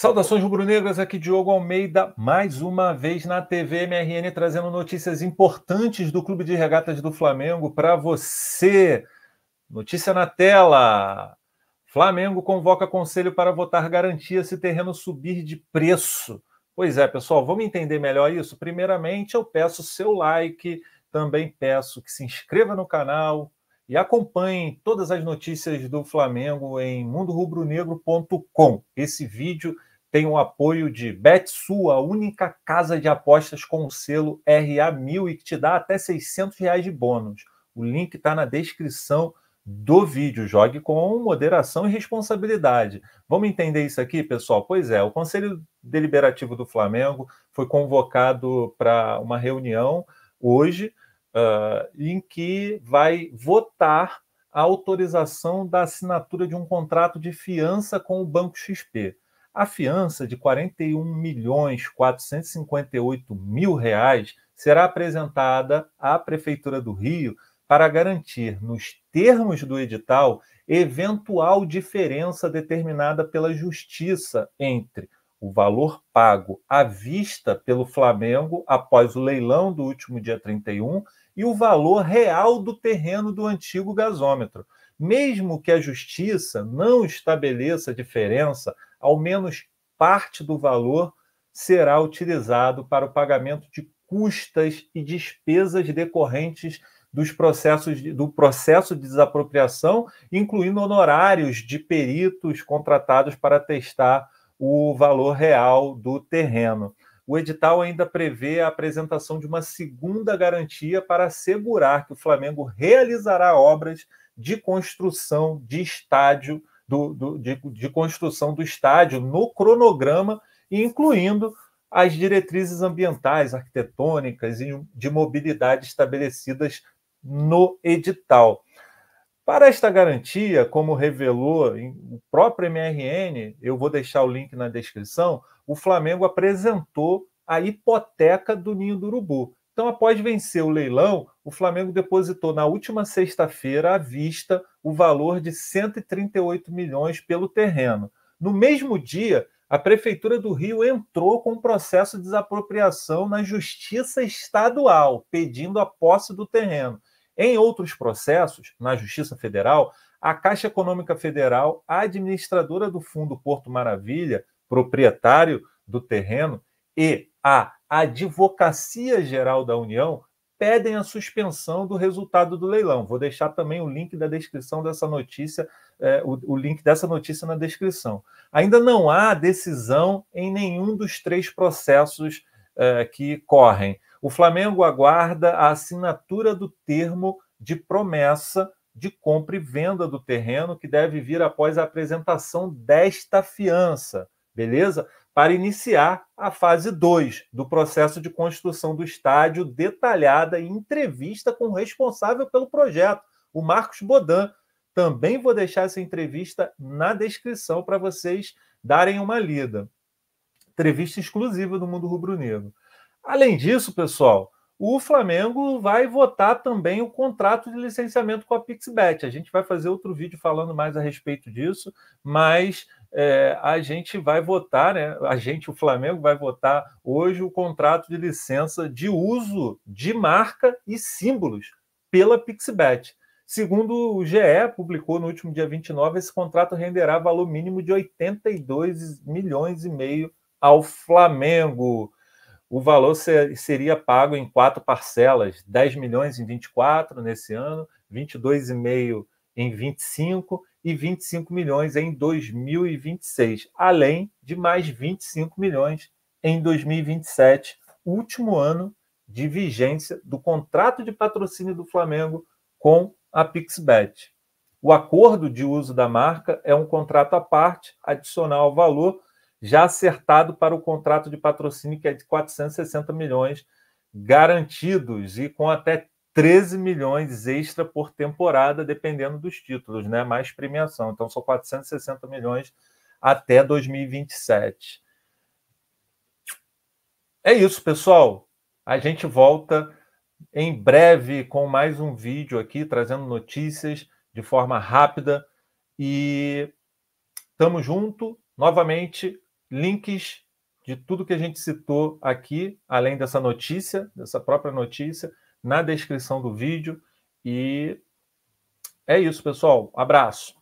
Saudações rubro-negras, aqui Diogo Almeida, mais uma vez na TV MRN, trazendo notícias importantes do Clube de Regatas do Flamengo para você. Notícia na tela. Flamengo convoca conselho para votar garantia se terreno subir de preço. Pois é, pessoal, vamos entender melhor isso? Primeiramente, eu peço seu like, também peço que se inscreva no canal e acompanhe todas as notícias do Flamengo em mundorubronegro.com. Esse vídeo tem o apoio de Betsu, a única casa de apostas com o selo RA1000 e que te dá até 600 reais de bônus. O link está na descrição do vídeo. Jogue com moderação e responsabilidade. Vamos entender isso aqui, pessoal? Pois é, o Conselho Deliberativo do Flamengo foi convocado para uma reunião hoje uh, em que vai votar a autorização da assinatura de um contrato de fiança com o Banco XP. A fiança de 41 milhões 458 mil reais será apresentada à Prefeitura do Rio para garantir, nos termos do edital, eventual diferença determinada pela Justiça entre o valor pago à vista pelo Flamengo após o leilão do último dia 31 e o valor real do terreno do antigo gasômetro. Mesmo que a Justiça não estabeleça diferença ao menos parte do valor será utilizado para o pagamento de custas e despesas decorrentes dos processos do processo de desapropriação, incluindo honorários de peritos contratados para testar o valor real do terreno. O edital ainda prevê a apresentação de uma segunda garantia para assegurar que o Flamengo realizará obras de construção de estádio do, do, de, de construção do estádio no cronograma, incluindo as diretrizes ambientais, arquitetônicas e de mobilidade estabelecidas no edital. Para esta garantia, como revelou o próprio MRN, eu vou deixar o link na descrição, o Flamengo apresentou a hipoteca do Ninho do Urubu, então, após vencer o leilão, o Flamengo depositou na última sexta-feira à vista o valor de 138 milhões pelo terreno. No mesmo dia, a Prefeitura do Rio entrou com um processo de desapropriação na Justiça Estadual, pedindo a posse do terreno. Em outros processos, na Justiça Federal, a Caixa Econômica Federal, a administradora do Fundo Porto Maravilha, proprietário do terreno, e a a Advocacia Geral da União pedem a suspensão do resultado do leilão. Vou deixar também o link da descrição dessa notícia, é, o, o, link dessa notícia na descrição. Ainda não há decisão em nenhum dos três processos é, que correm. O Flamengo aguarda a assinatura do termo de promessa de compra e venda do terreno, que deve vir após a apresentação desta fiança. Beleza? para iniciar a fase 2 do processo de construção do estádio, detalhada em entrevista com o responsável pelo projeto, o Marcos Bodan. Também vou deixar essa entrevista na descrição para vocês darem uma lida. Entrevista exclusiva do Mundo Rubro Negro. Além disso, pessoal, o Flamengo vai votar também o contrato de licenciamento com a Pixbet. A gente vai fazer outro vídeo falando mais a respeito disso, mas é, a gente vai votar, né? A gente, o Flamengo, vai votar hoje o contrato de licença de uso de marca e símbolos pela Pixbet. Segundo o GE, publicou no último dia 29, esse contrato renderá valor mínimo de 82 milhões e meio ao Flamengo. O valor ser, seria pago em quatro parcelas, 10 milhões em 24 nesse ano, 22,5 meio em 25 e 25 milhões em 2026, além de mais 25 milhões em 2027, último ano de vigência do contrato de patrocínio do Flamengo com a Pixbet. O acordo de uso da marca é um contrato à parte, adicional ao valor já acertado para o contrato de patrocínio, que é de 460 milhões garantidos e com até 13 milhões extra por temporada, dependendo dos títulos, né? Mais premiação. Então são 460 milhões até 2027. É isso, pessoal. A gente volta em breve com mais um vídeo aqui trazendo notícias de forma rápida e tamo junto. Novamente, links de tudo que a gente citou aqui, além dessa notícia, dessa própria notícia, na descrição do vídeo. E é isso, pessoal. Abraço.